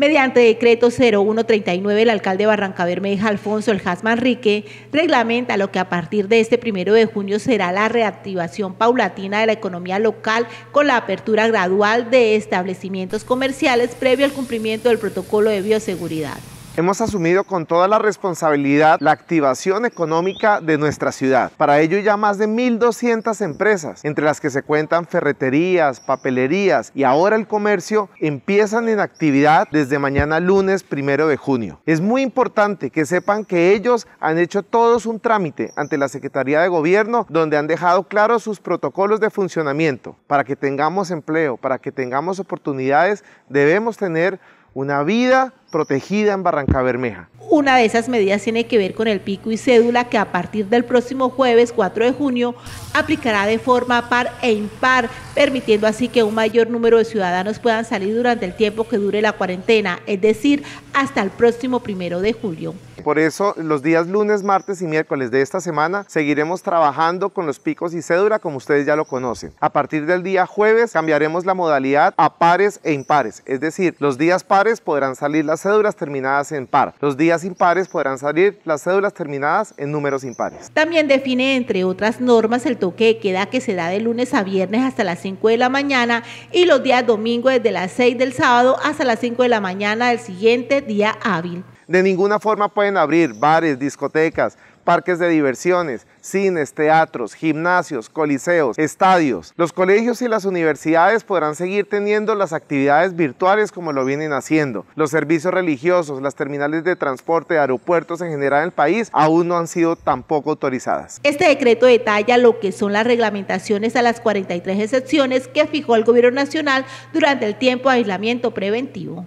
Mediante decreto 0139, el alcalde de Barranca Bermeja, Alfonso El Manrique, reglamenta lo que a partir de este primero de junio será la reactivación paulatina de la economía local con la apertura gradual de establecimientos comerciales previo al cumplimiento del protocolo de bioseguridad hemos asumido con toda la responsabilidad la activación económica de nuestra ciudad. Para ello ya más de 1.200 empresas, entre las que se cuentan ferreterías, papelerías y ahora el comercio, empiezan en actividad desde mañana lunes primero de junio. Es muy importante que sepan que ellos han hecho todos un trámite ante la Secretaría de Gobierno donde han dejado claros sus protocolos de funcionamiento. Para que tengamos empleo, para que tengamos oportunidades, debemos tener una vida protegida en Barranca Bermeja. Una de esas medidas tiene que ver con el pico y cédula que a partir del próximo jueves 4 de junio aplicará de forma par e impar, permitiendo así que un mayor número de ciudadanos puedan salir durante el tiempo que dure la cuarentena, es decir, hasta el próximo primero de julio. Por eso, los días lunes, martes y miércoles de esta semana seguiremos trabajando con los picos y cédula como ustedes ya lo conocen. A partir del día jueves cambiaremos la modalidad a pares e impares, es decir, los días pares podrán salir las cédulas terminadas en par. Los días impares podrán salir las cédulas terminadas en números impares. También define, entre otras normas, el toque de queda que se da de lunes a viernes hasta las 5 de la mañana y los días domingo desde las 6 del sábado hasta las 5 de la mañana del siguiente día hábil. De ninguna forma pueden abrir bares, discotecas, parques de diversiones, cines, teatros, gimnasios, coliseos, estadios. Los colegios y las universidades podrán seguir teniendo las actividades virtuales como lo vienen haciendo. Los servicios religiosos, las terminales de transporte, aeropuertos en general el país aún no han sido tampoco autorizadas. Este decreto detalla lo que son las reglamentaciones a las 43 excepciones que fijó el gobierno nacional durante el tiempo de aislamiento preventivo.